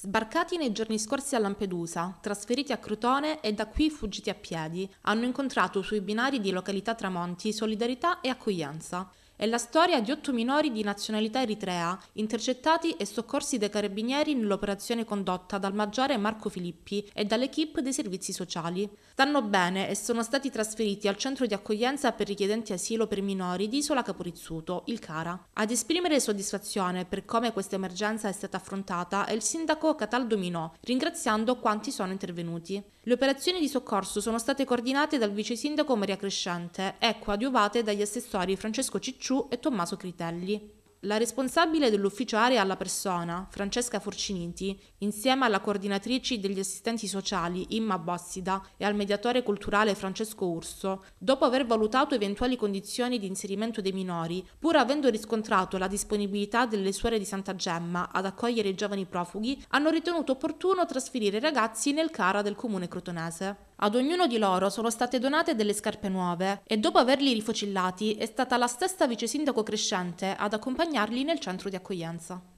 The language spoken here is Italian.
Sbarcati nei giorni scorsi a Lampedusa, trasferiti a Crotone e da qui fuggiti a piedi, hanno incontrato sui binari di località Tramonti solidarietà e accoglienza. È la storia di otto minori di nazionalità eritrea, intercettati e soccorsi dai carabinieri nell'operazione condotta dal maggiore Marco Filippi e dall'equipe dei servizi sociali. Stanno bene e sono stati trasferiti al centro di accoglienza per richiedenti asilo per minori di Isola Caporizzuto, il Cara. Ad esprimere soddisfazione per come questa emergenza è stata affrontata è il sindaco Cataldo Minò, ringraziando quanti sono intervenuti. Le operazioni di soccorso sono state coordinate dal vice sindaco Maria Crescente e coadiuvate dagli assessori Francesco Cicciu Cicciu e Tommaso Critelli. La responsabile dell'ufficio area alla persona, Francesca Forciniti, insieme alla coordinatrice degli assistenti sociali Imma Bossida e al mediatore culturale Francesco Urso, dopo aver valutato eventuali condizioni di inserimento dei minori, pur avendo riscontrato la disponibilità delle suore di Santa Gemma ad accogliere i giovani profughi, hanno ritenuto opportuno trasferire i ragazzi nel CARA del comune crotonese. Ad ognuno di loro sono state donate delle scarpe nuove e dopo averli rifocillati è stata la stessa vice sindaco Crescente ad accompagnarli nel centro di accoglienza.